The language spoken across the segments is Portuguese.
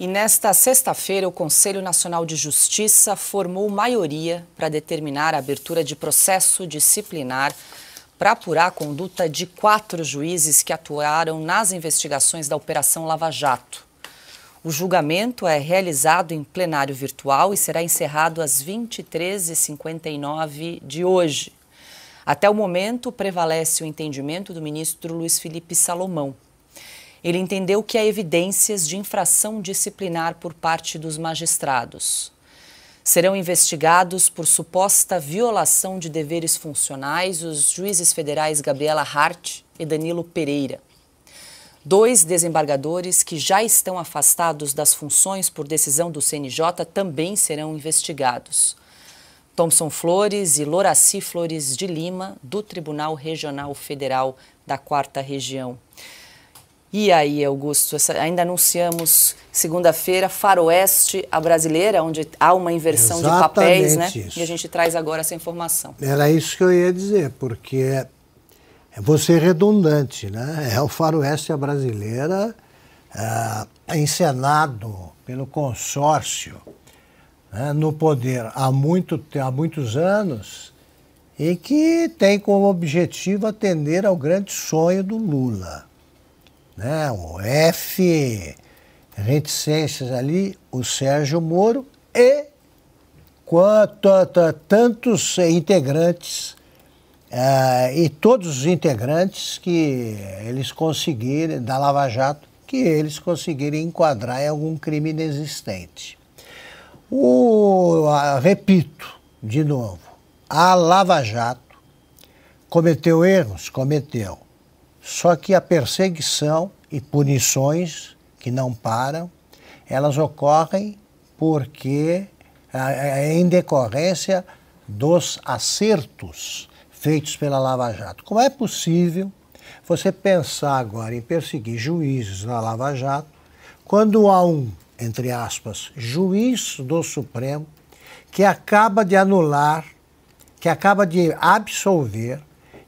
E nesta sexta-feira, o Conselho Nacional de Justiça formou maioria para determinar a abertura de processo disciplinar para apurar a conduta de quatro juízes que atuaram nas investigações da Operação Lava Jato. O julgamento é realizado em plenário virtual e será encerrado às 23h59 de hoje. Até o momento, prevalece o entendimento do ministro Luiz Felipe Salomão. Ele entendeu que há evidências de infração disciplinar por parte dos magistrados. Serão investigados por suposta violação de deveres funcionais os juízes federais Gabriela Hart e Danilo Pereira. Dois desembargadores que já estão afastados das funções por decisão do CNJ também serão investigados. Thomson Flores e Loraci Flores de Lima, do Tribunal Regional Federal da Quarta Região. E aí, Augusto, ainda anunciamos segunda-feira Faroeste, a brasileira, onde há uma inversão Exatamente de papéis, né? Isso. E a gente traz agora essa informação. Era isso que eu ia dizer, porque é, é você é redundante, né? É o Faroeste, a brasileira, é, encenado pelo consórcio né, no poder há, muito, há muitos anos e que tem como objetivo atender ao grande sonho do Lula né? o F, reticências ali, o Sérgio Moro e quantos tantos integrantes uh, e todos os integrantes que eles conseguirem, da Lava Jato, que eles conseguirem enquadrar em algum crime inexistente. O, uh, repito de novo, a Lava Jato cometeu erros? Cometeu. Só que a perseguição e punições que não param, elas ocorrem porque em decorrência dos acertos feitos pela Lava Jato. Como é possível você pensar agora em perseguir juízes na Lava Jato quando há um, entre aspas, juiz do Supremo que acaba de anular, que acaba de absolver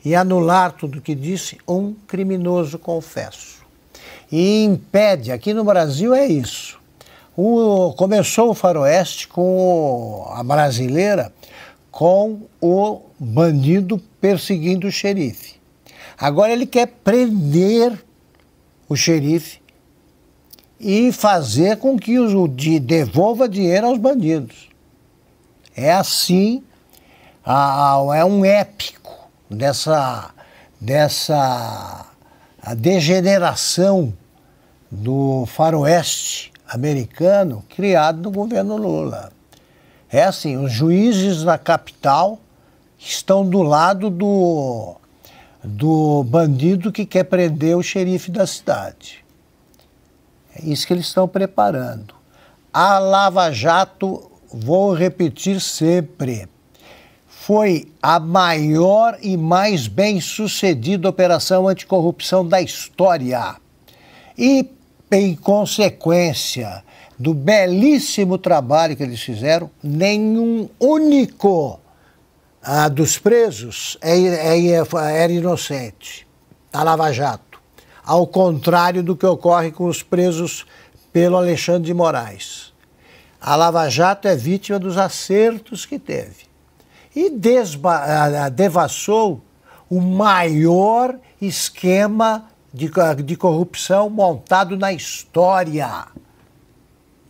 e anular tudo o que disse um criminoso confesso. E impede, aqui no Brasil é isso. O, começou o faroeste com a brasileira com o bandido perseguindo o xerife. Agora ele quer prender o xerife e fazer com que o de devolva dinheiro aos bandidos. É assim, a, a, é um épico dessa, dessa degeneração do faroeste americano criado no governo Lula. É assim, os juízes da capital estão do lado do, do bandido que quer prender o xerife da cidade. É isso que eles estão preparando. A Lava Jato, vou repetir sempre, foi a maior e mais bem sucedida operação anticorrupção da história. E, em consequência do belíssimo trabalho que eles fizeram, nenhum único ah, dos presos é, é, é, era inocente, a Lava Jato. Ao contrário do que ocorre com os presos pelo Alexandre de Moraes. A Lava Jato é vítima dos acertos que teve e desba, devassou o maior esquema de, de corrupção montado na história.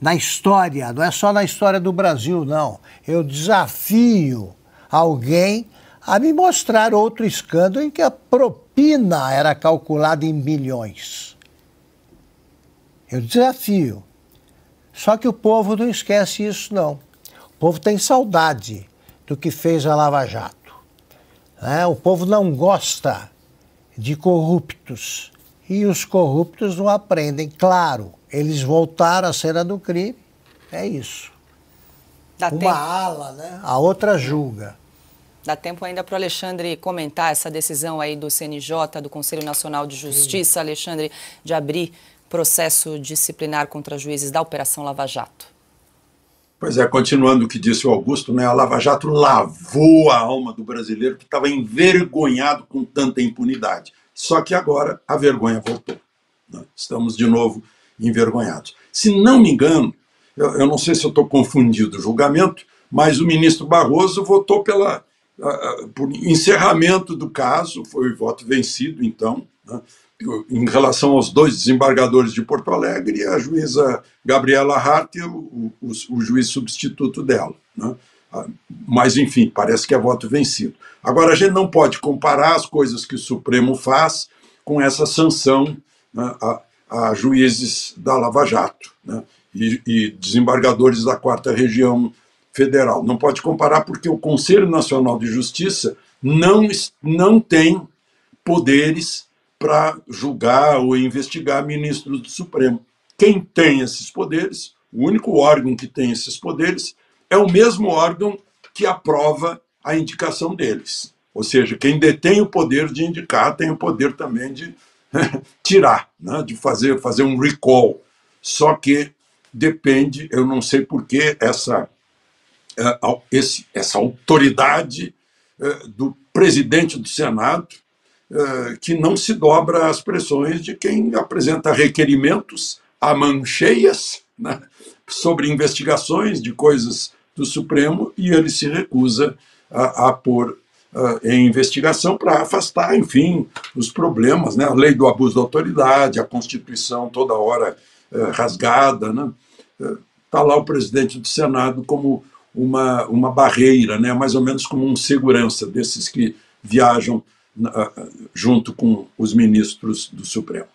Na história, não é só na história do Brasil, não. Eu desafio alguém a me mostrar outro escândalo em que a propina era calculada em bilhões. Eu desafio. Só que o povo não esquece isso, não. O povo tem saudade do que fez a Lava Jato. Né? O povo não gosta de corruptos e os corruptos não aprendem. Claro, eles voltaram à cena do crime, é isso. Dá Uma tempo. ala, né? a outra julga. Dá tempo ainda para o Alexandre comentar essa decisão aí do CNJ, do Conselho Nacional de Justiça, Sim. Alexandre, de abrir processo disciplinar contra juízes da Operação Lava Jato. Pois é, continuando o que disse o Augusto, né, a Lava Jato lavou a alma do brasileiro que estava envergonhado com tanta impunidade. Só que agora a vergonha voltou. Né? Estamos de novo envergonhados. Se não me engano, eu, eu não sei se eu estou confundido o julgamento, mas o ministro Barroso votou pela, uh, por encerramento do caso, foi o voto vencido então, né? em relação aos dois desembargadores de Porto Alegre, a juíza Gabriela Hart e o, o, o juiz substituto dela. Né? Ah, mas, enfim, parece que é voto vencido. Agora, a gente não pode comparar as coisas que o Supremo faz com essa sanção né, a, a, juízes da Lava Jato né, e, e desembargadores da Quarta Região Federal. Não pode comparar porque o Conselho Nacional de Justiça não, não tem poderes para julgar ou investigar ministros do Supremo. Quem tem esses poderes, o único órgão que tem esses poderes, é o mesmo órgão que aprova a indicação deles. Ou seja, quem detém o poder de indicar tem o poder também de tirar, né? de fazer, fazer um recall. Só que depende, eu não sei por que essa, eh, essa autoridade eh, do presidente do Senado eh, que não se dobra às pressões de quem apresenta requerimentos a mancheias né, sobre investigações de coisas do Supremo e ele se recusa a, a pôr eh, em investigação para afastar, enfim, os problemas, né, a lei do abuso da autoridade, a Constituição toda hora eh, rasgada, né, está lá o presidente do Senado como uma, uma barreira, né, mais ou menos como um segurança desses que viajam ah, junto com os ministros do Supremo.